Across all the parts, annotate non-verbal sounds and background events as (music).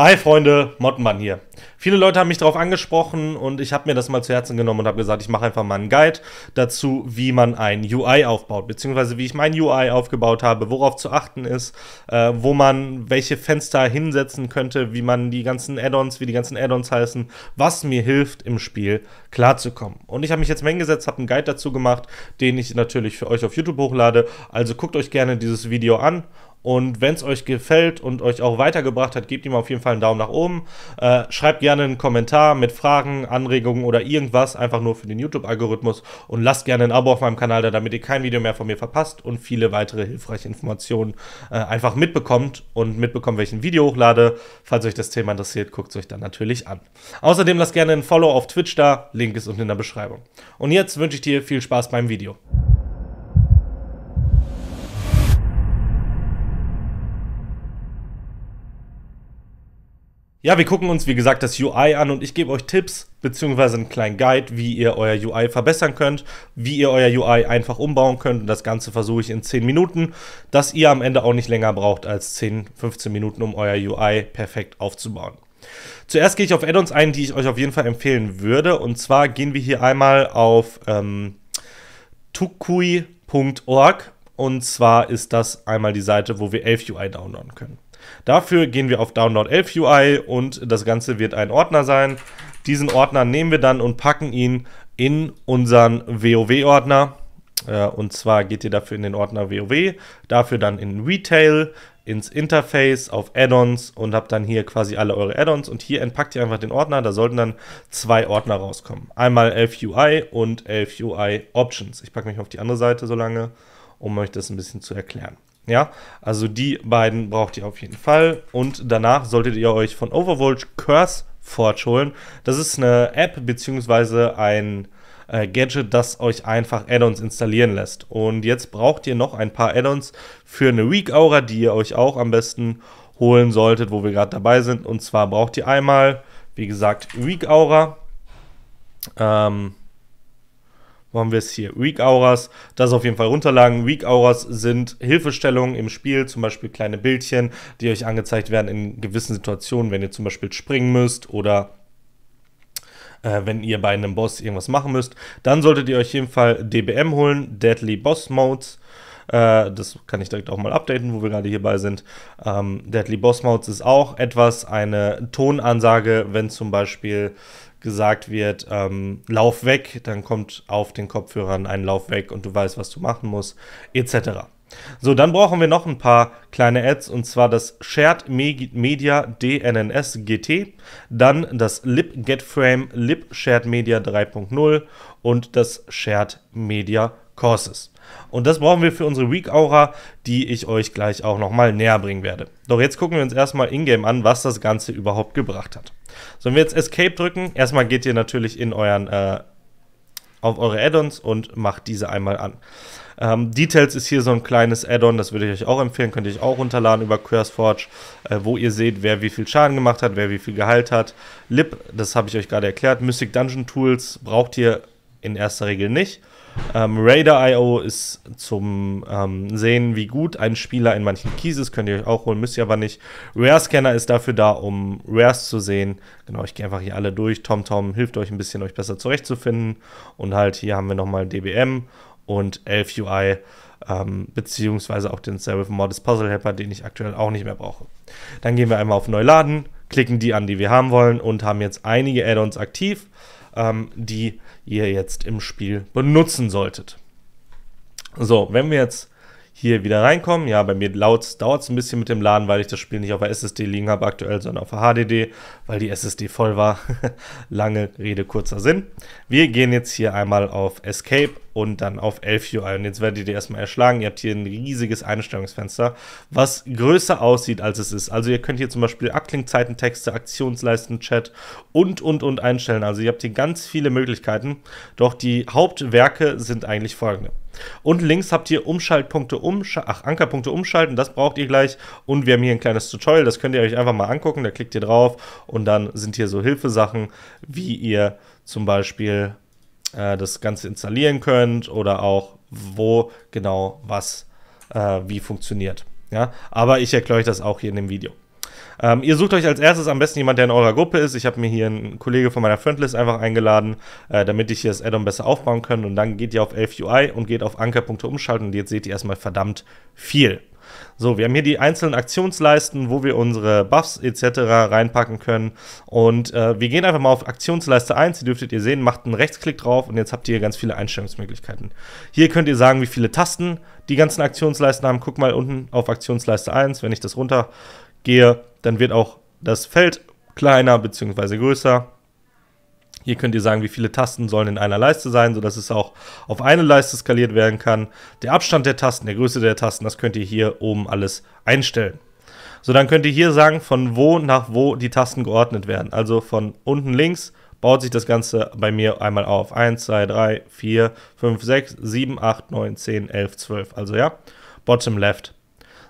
Hi Freunde, Mottenmann hier. Viele Leute haben mich darauf angesprochen und ich habe mir das mal zu Herzen genommen und habe gesagt, ich mache einfach mal einen Guide dazu, wie man ein UI aufbaut, beziehungsweise wie ich mein UI aufgebaut habe, worauf zu achten ist, äh, wo man welche Fenster hinsetzen könnte, wie man die ganzen Add-ons, wie die ganzen Add-ons heißen, was mir hilft im Spiel klarzukommen. Und ich habe mich jetzt mal hingesetzt, habe einen Guide dazu gemacht, den ich natürlich für euch auf YouTube hochlade. Also guckt euch gerne dieses Video an und wenn es euch gefällt und euch auch weitergebracht hat, gebt ihm auf jeden Fall einen Daumen nach oben. Äh, schreibt gerne einen Kommentar mit Fragen, Anregungen oder irgendwas, einfach nur für den YouTube-Algorithmus. Und lasst gerne ein Abo auf meinem Kanal da, damit ihr kein Video mehr von mir verpasst und viele weitere hilfreiche Informationen äh, einfach mitbekommt und mitbekommt, welchen Video hochlade. Falls euch das Thema interessiert, guckt es euch dann natürlich an. Außerdem lasst gerne ein Follow auf Twitch da. Link ist unten in der Beschreibung. Und jetzt wünsche ich dir viel Spaß beim Video. Ja, wir gucken uns wie gesagt das UI an und ich gebe euch Tipps bzw. einen kleinen Guide, wie ihr euer UI verbessern könnt, wie ihr euer UI einfach umbauen könnt. Und das Ganze versuche ich in 10 Minuten, dass ihr am Ende auch nicht länger braucht als 10, 15 Minuten, um euer UI perfekt aufzubauen. Zuerst gehe ich auf Addons ein, die ich euch auf jeden Fall empfehlen würde. Und zwar gehen wir hier einmal auf ähm, tukui.org. Und zwar ist das einmal die Seite, wo wir 11 UI downloaden können. Dafür gehen wir auf Download11 UI und das Ganze wird ein Ordner sein. Diesen Ordner nehmen wir dann und packen ihn in unseren WoW-Ordner. Äh, und zwar geht ihr dafür in den Ordner WoW, dafür dann in Retail, ins Interface, auf Add-ons und habt dann hier quasi alle eure Add-ons und hier entpackt ihr einfach den Ordner, da sollten dann zwei Ordner rauskommen. Einmal 11UI und 11UI Options. Ich packe mich auf die andere Seite so lange, um euch das ein bisschen zu erklären. Ja, also die beiden braucht ihr auf jeden Fall. Und danach solltet ihr euch von Overwatch Curse Forge holen. Das ist eine App bzw. ein äh, Gadget, das euch einfach Add-ons installieren lässt. Und jetzt braucht ihr noch ein paar Add-ons für eine Weak Aura, die ihr euch auch am besten holen solltet, wo wir gerade dabei sind. Und zwar braucht ihr einmal, wie gesagt, Weak Aura. Ähm, machen wir es hier. Weak Auras, das auf jeden Fall runterlagen. Weak Auras sind Hilfestellungen im Spiel, zum Beispiel kleine Bildchen, die euch angezeigt werden in gewissen Situationen, wenn ihr zum Beispiel springen müsst oder äh, wenn ihr bei einem Boss irgendwas machen müsst. Dann solltet ihr euch jeden Fall DBM holen, Deadly Boss Modes. Äh, das kann ich direkt auch mal updaten, wo wir gerade hierbei sind. Ähm, Deadly Boss Modes ist auch etwas eine Tonansage, wenn zum Beispiel gesagt wird, ähm, lauf weg, dann kommt auf den Kopfhörern ein Lauf weg und du weißt, was du machen musst, etc. So, dann brauchen wir noch ein paar kleine Ads und zwar das Shared Media DNNS GT, dann das Lib GetFrame Lib Shared Media 3.0 und das Shared Media Courses. Und das brauchen wir für unsere Weak Aura, die ich euch gleich auch nochmal näher bringen werde. Doch jetzt gucken wir uns erstmal in-game an, was das Ganze überhaupt gebracht hat. Sollen wir jetzt Escape drücken? Erstmal geht ihr natürlich in euren, äh, auf eure Add-ons und macht diese einmal an. Ähm, Details ist hier so ein kleines Add-on, das würde ich euch auch empfehlen, könnt ihr euch auch runterladen über CurseForge, äh, wo ihr seht, wer wie viel Schaden gemacht hat, wer wie viel geheilt hat. Lib, das habe ich euch gerade erklärt, Mystic Dungeon Tools braucht ihr in erster Regel nicht. Ähm, Radar.io ist zum ähm, Sehen, wie gut ein Spieler in manchen Keys ist. Könnt ihr euch auch holen, müsst ihr aber nicht. Rare Scanner ist dafür da, um Rares zu sehen. Genau, ich gehe einfach hier alle durch. TomTom -Tom hilft euch ein bisschen, euch besser zurechtzufinden. Und halt hier haben wir nochmal DBM und LFUI. Ähm, beziehungsweise auch den Serif Modest Puzzle Helper, den ich aktuell auch nicht mehr brauche. Dann gehen wir einmal auf Neuladen, klicken die an, die wir haben wollen und haben jetzt einige Add-ons aktiv, ähm, die ihr jetzt im Spiel benutzen solltet. So, wenn wir jetzt hier wieder reinkommen. Ja, bei mir dauert es ein bisschen mit dem Laden, weil ich das Spiel nicht auf der SSD liegen habe aktuell, sondern auf der HDD, weil die SSD voll war. (laughs) Lange Rede, kurzer Sinn. Wir gehen jetzt hier einmal auf Escape und dann auf 11 UI. Und jetzt werdet ihr erstmal erschlagen. Ihr habt hier ein riesiges Einstellungsfenster, was größer aussieht, als es ist. Also ihr könnt hier zum Beispiel Abklingzeiten, Texte, Aktionsleisten, Chat und, und, und einstellen. Also ihr habt hier ganz viele Möglichkeiten. Doch die Hauptwerke sind eigentlich folgende. Und links habt ihr Umschaltpunkte, umsch ach, Ankerpunkte umschalten, das braucht ihr gleich. Und wir haben hier ein kleines Tutorial, das könnt ihr euch einfach mal angucken. Da klickt ihr drauf und dann sind hier so Hilfesachen, wie ihr zum Beispiel äh, das Ganze installieren könnt oder auch wo genau was äh, wie funktioniert. Ja, aber ich erkläre euch das auch hier in dem Video. Ähm, ihr sucht euch als erstes am besten jemand, der in eurer Gruppe ist. Ich habe mir hier einen Kollege von meiner Friendlist einfach eingeladen, äh, damit ich hier das Addon besser aufbauen kann. Und dann geht ihr auf 11UI und geht auf anker.umschalten und jetzt seht ihr erstmal verdammt viel. So, wir haben hier die einzelnen Aktionsleisten, wo wir unsere Buffs etc. reinpacken können. Und äh, wir gehen einfach mal auf Aktionsleiste 1, die dürftet ihr sehen, macht einen Rechtsklick drauf und jetzt habt ihr hier ganz viele Einstellungsmöglichkeiten. Hier könnt ihr sagen, wie viele Tasten die ganzen Aktionsleisten haben. Guck mal unten auf Aktionsleiste 1, wenn ich das runtergehe, dann wird auch das Feld kleiner bzw. größer. Hier könnt ihr sagen, wie viele Tasten sollen in einer Leiste sein, sodass es auch auf eine Leiste skaliert werden kann. Der Abstand der Tasten, der Größe der Tasten, das könnt ihr hier oben alles einstellen. So, dann könnt ihr hier sagen, von wo nach wo die Tasten geordnet werden. Also von unten links baut sich das Ganze bei mir einmal auf. 1, 2, 3, 4, 5, 6, 7, 8, 9, 10, 11, 12. Also ja, bottom left.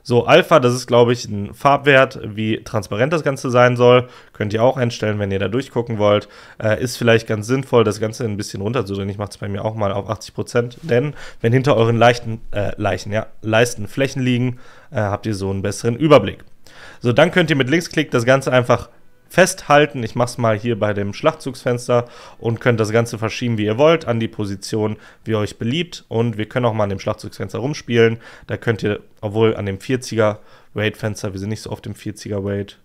So, Alpha, das ist, glaube ich, ein Farbwert, wie transparent das Ganze sein soll. Könnt ihr auch einstellen, wenn ihr da durchgucken wollt. Äh, ist vielleicht ganz sinnvoll, das Ganze ein bisschen runterzudrehen. Ich mache es bei mir auch mal auf 80%, denn wenn hinter euren leichten, äh, Leichen, ja, Leisten Flächen liegen, äh, habt ihr so einen besseren Überblick. So, dann könnt ihr mit Linksklick das Ganze einfach festhalten. Ich mache es mal hier bei dem Schlachtzugsfenster und könnt das Ganze verschieben, wie ihr wollt, an die Position, wie euch beliebt. Und wir können auch mal an dem Schlachtzugsfenster rumspielen. Da könnt ihr, obwohl an dem 40er Weight-Fenster, wir sind nicht so oft im 40er Weight,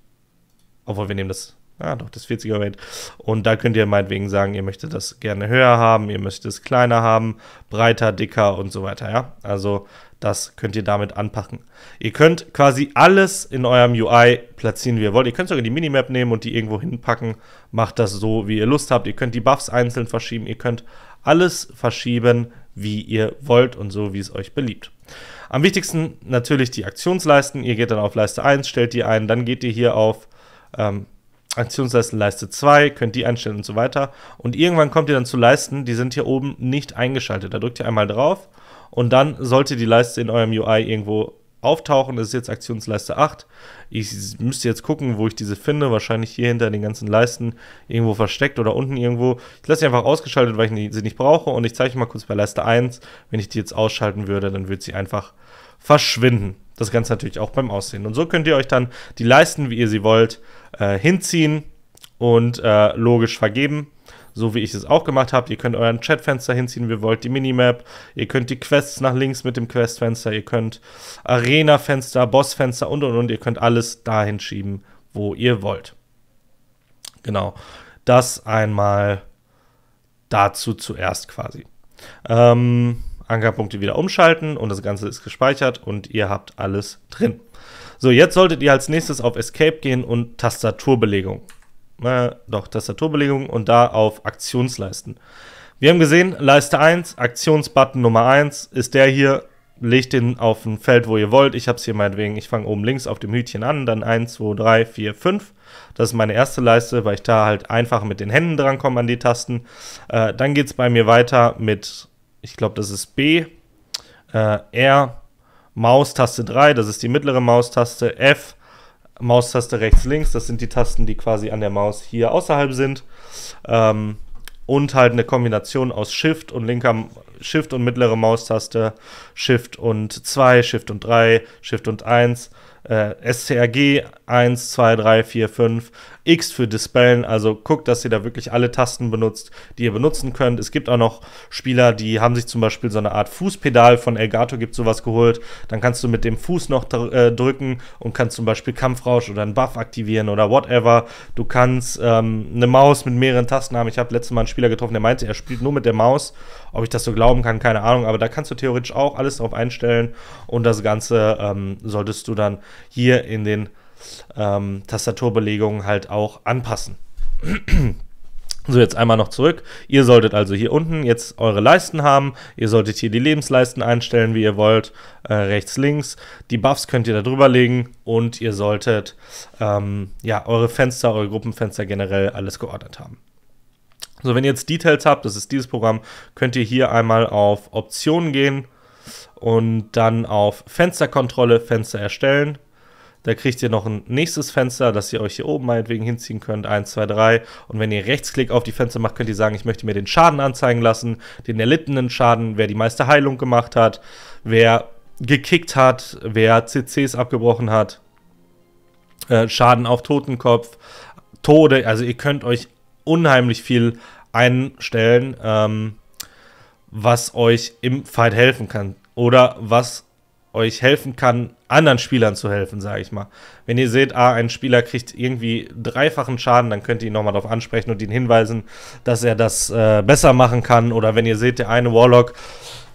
obwohl wir nehmen das ah doch, das 40er Rate. Und da könnt ihr meinetwegen sagen, ihr möchtet das gerne höher haben, ihr möchtet es kleiner haben, breiter, dicker und so weiter, ja. Also das könnt ihr damit anpacken. Ihr könnt quasi alles in eurem UI platzieren, wie ihr wollt. Ihr könnt sogar die Minimap nehmen und die irgendwo hinpacken. Macht das so, wie ihr Lust habt. Ihr könnt die Buffs einzeln verschieben. Ihr könnt alles verschieben, wie ihr wollt und so, wie es euch beliebt. Am wichtigsten natürlich die Aktionsleisten. Ihr geht dann auf Leiste 1, stellt die ein, dann geht ihr hier auf ähm, Aktionsleiste Leiste 2, könnt die einstellen und so weiter. Und irgendwann kommt ihr dann zu Leisten, die sind hier oben nicht eingeschaltet. Da drückt ihr einmal drauf und dann sollte die Leiste in eurem UI irgendwo auftauchen. Das ist jetzt Aktionsleiste 8. Ich müsste jetzt gucken, wo ich diese finde. Wahrscheinlich hier hinter den ganzen Leisten irgendwo versteckt oder unten irgendwo. Ich lasse sie einfach ausgeschaltet, weil ich sie nicht brauche. Und ich zeige euch mal kurz bei Leiste 1. Wenn ich die jetzt ausschalten würde, dann würde sie einfach verschwinden. Das Ganze natürlich auch beim Aussehen. Und so könnt ihr euch dann die Leisten, wie ihr sie wollt, äh, hinziehen und äh, logisch vergeben. So wie ich es auch gemacht habe. Ihr könnt euren Chatfenster hinziehen, wie ihr wollt, die Minimap. Ihr könnt die Quests nach links mit dem Questfenster. Ihr könnt Arena-Fenster, Boss-Fenster und und und. Ihr könnt alles dahin schieben, wo ihr wollt. Genau. Das einmal dazu zuerst quasi. Ähm Ankerpunkte wieder umschalten und das Ganze ist gespeichert und ihr habt alles drin. So, jetzt solltet ihr als nächstes auf Escape gehen und Tastaturbelegung. Na, doch, Tastaturbelegung und da auf Aktionsleisten. Wir haben gesehen, Leiste 1, Aktionsbutton Nummer 1 ist der hier. Legt den auf ein Feld, wo ihr wollt. Ich habe es hier meinetwegen. Ich fange oben links auf dem Hütchen an, dann 1, 2, 3, 4, 5. Das ist meine erste Leiste, weil ich da halt einfach mit den Händen drankomme an die Tasten. Äh, dann geht es bei mir weiter mit ich glaube, das ist B, äh, R, Maustaste 3, das ist die mittlere Maustaste, F, Maustaste rechts, links, das sind die Tasten, die quasi an der Maus hier außerhalb sind. Ähm, und halt eine Kombination aus Shift und linker Shift und mittlere Maustaste, Shift und 2, Shift und 3, Shift und 1, äh, SCRG 1, 2, 3, 4, 5, X für Dispellen. Also guckt, dass ihr da wirklich alle Tasten benutzt, die ihr benutzen könnt. Es gibt auch noch Spieler, die haben sich zum Beispiel so eine Art Fußpedal von Elgato, gibt sowas geholt. Dann kannst du mit dem Fuß noch dr äh, drücken und kannst zum Beispiel Kampfrausch oder einen Buff aktivieren oder whatever. Du kannst ähm, eine Maus mit mehreren Tasten haben. Ich habe letztes Mal einen Spieler getroffen, der meinte, er spielt nur mit der Maus. Ob ich das so glauben kann, keine Ahnung. Aber da kannst du theoretisch auch alles drauf einstellen und das Ganze ähm, solltest du dann hier in den ähm, Tastaturbelegung halt auch anpassen. (clears throat) So, jetzt einmal noch zurück. Ihr solltet also hier unten jetzt eure Leisten haben. Ihr solltet hier die Lebensleisten einstellen, wie ihr wollt. Äh, rechts, links. Die Buffs könnt ihr da drüber legen. Und ihr solltet ähm, ja, eure Fenster, eure Gruppenfenster generell alles geordnet haben. So, wenn ihr jetzt Details habt, das ist dieses Programm, könnt ihr hier einmal auf Optionen gehen und dann auf Fensterkontrolle, Fenster erstellen. Da kriegt ihr noch ein nächstes Fenster, das ihr euch hier oben meinetwegen hinziehen könnt. 1, 2, 3. Und wenn ihr Rechtsklick auf die Fenster macht, könnt ihr sagen, ich möchte mir den Schaden anzeigen lassen, den erlittenen Schaden, wer die meiste Heilung gemacht hat, wer gekickt hat, wer CCs abgebrochen hat, äh, Schaden auf Totenkopf, Tode. Also ihr könnt euch unheimlich viel einstellen, ähm, was euch im Fight helfen kann. Oder was euch helfen kann, anderen Spielern zu helfen, sage ich mal. Wenn ihr seht, ah, ein Spieler kriegt irgendwie dreifachen Schaden, dann könnt ihr ihn nochmal darauf ansprechen und ihn hinweisen, dass er das äh, besser machen kann. Oder wenn ihr seht, der eine Warlock,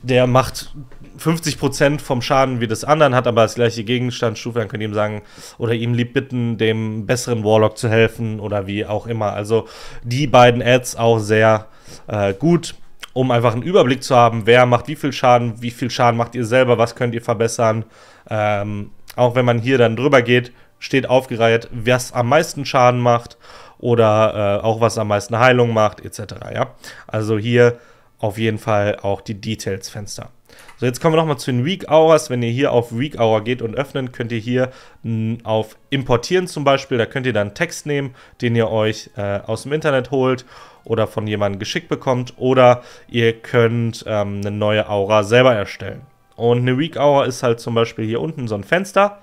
der macht 50% vom Schaden wie des anderen, hat aber das gleiche Gegenstandsstufe, dann könnt ihr ihm sagen, oder ihm lieb bitten, dem besseren Warlock zu helfen oder wie auch immer. Also die beiden Ads auch sehr äh, gut um einfach einen Überblick zu haben, wer macht wie viel Schaden, wie viel Schaden macht ihr selber, was könnt ihr verbessern. Ähm, auch wenn man hier dann drüber geht, steht aufgereiht, was am meisten Schaden macht oder äh, auch was am meisten Heilung macht, etc. Ja? Also hier auf jeden Fall auch die Details-Fenster. So, jetzt kommen wir nochmal zu den Weak Hours. Wenn ihr hier auf Weak Hour geht und öffnen, könnt ihr hier mh, hm, auf Importieren zum Beispiel, da könnt ihr dann Text nehmen, den ihr euch äh, aus dem Internet holt oder von jemandem geschickt bekommt oder ihr könnt ähm, eine neue Aura selber erstellen. Und eine Weak Hour ist halt zum Beispiel hier unten so ein Fenster,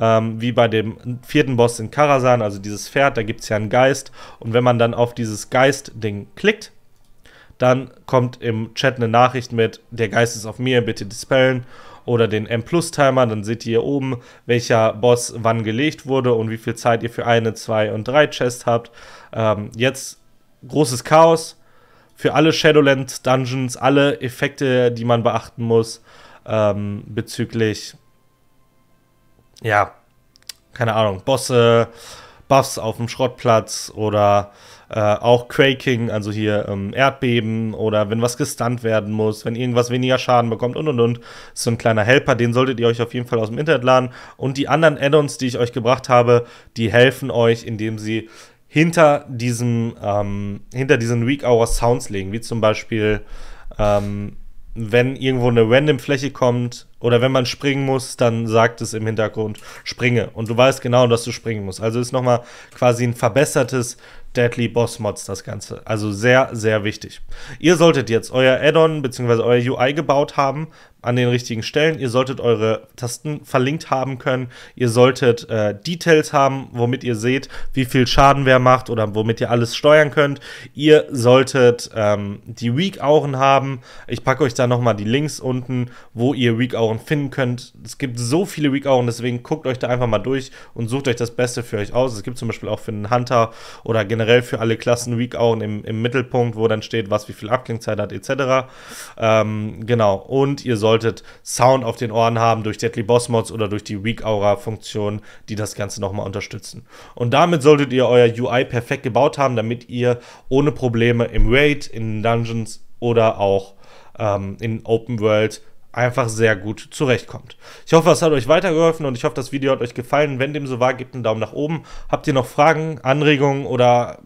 ähm, wie bei dem vierten Boss in Karasan, also dieses Pferd, da gibt es ja einen Geist. Und wenn man dann auf dieses Geist-Ding klickt, dann kommt im Chat eine Nachricht mit, der Geist ist auf mir, bitte dispellen oder den M-Plus-Timer, dann seht ihr hier oben, welcher Boss wann gelegt wurde und wie viel Zeit ihr für eine, zwei und drei Chests habt. Ähm, jetzt großes Chaos für alle Shadowlands Dungeons, alle Effekte, die man beachten muss ähm, bezüglich, ja, keine Ahnung, Bosse, Buffs auf dem Schrottplatz oder äh, auch Quaking, also hier ähm, Erdbeben oder wenn was gestunt werden muss, wenn irgendwas weniger Schaden bekommt und und und. Ist so ein kleiner Helper, den solltet ihr euch auf jeden Fall aus dem Internet laden. Und die anderen Add-ons, die ich euch gebracht habe, die helfen euch, indem sie hinter diesem, ähm, hinter diesen Weak Hour Sounds legen, wie zum Beispiel, ähm, wenn irgendwo eine random Fläche kommt oder wenn man springen muss, dann sagt es im Hintergrund springe und du weißt genau, dass du springen musst. Also ist nochmal quasi ein verbessertes Deadly Boss Mods das Ganze. Also sehr, sehr wichtig. Ihr solltet jetzt euer Add-on bzw. euer UI gebaut haben, an den richtigen Stellen. Ihr solltet eure Tasten verlinkt haben können. Ihr solltet äh, Details haben, womit ihr seht, wie viel Schaden wer macht oder womit ihr alles steuern könnt. Ihr solltet ähm, die Weak-Auren haben. Ich packe euch da nochmal die Links unten, wo ihr Weak-Auren finden könnt. Es gibt so viele Weak-Auren, deswegen guckt euch da einfach mal durch und sucht euch das Beste für euch aus. Es gibt zum Beispiel auch für einen Hunter oder generell für alle Klassen Weak-Auren im, im, Mittelpunkt, wo dann steht, was wie viel Abklingzeit hat etc. Ähm, genau. Und ihr solltet solltet Sound auf den Ohren haben durch Deadly Boss Mods oder durch die Weak Aura Funktionen, die das Ganze nochmal unterstützen. Und damit solltet ihr euer UI perfekt gebaut haben, damit ihr ohne Probleme im Raid, in Dungeons oder auch ähm, in Open World einfach sehr gut zurechtkommt. Ich hoffe, es hat euch weitergeholfen und ich hoffe, das Video hat euch gefallen. Wenn dem so war, gebt einen Daumen nach oben. Habt ihr noch Fragen, Anregungen oder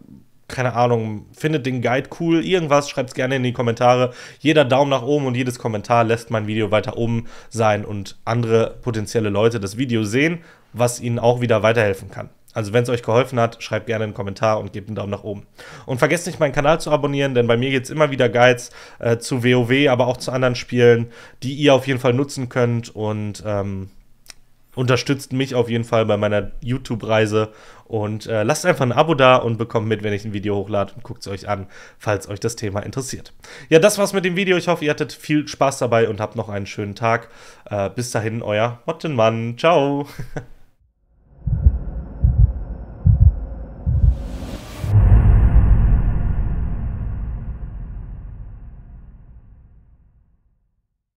keine Ahnung, findet den Guide cool, irgendwas, schreibt es gerne in die Kommentare. Jeder Daumen nach oben und jedes Kommentar lässt mein Video weiter oben sein und andere potenzielle Leute das Video sehen, was ihnen auch wieder weiterhelfen kann. Also wenn es euch geholfen hat, schreibt gerne einen Kommentar und gebt einen Daumen nach oben. Und vergesst nicht, meinen Kanal zu abonnieren, denn bei mir gibt es immer wieder Guides äh, zu WoW, aber auch zu anderen Spielen, die ihr auf jeden Fall nutzen könnt. Und ähm, unterstützt mich auf jeden Fall bei meiner YouTube-Reise und äh, lasst einfach ein Abo da und bekommt mit, wenn ich ein Video hochlade und guckt es euch an, falls euch das Thema interessiert. Ja, das war's mit dem Video. Ich hoffe, ihr hattet viel Spaß dabei und habt noch einen schönen Tag. Äh, bis dahin, euer Mottenmann. Ciao. (laughs)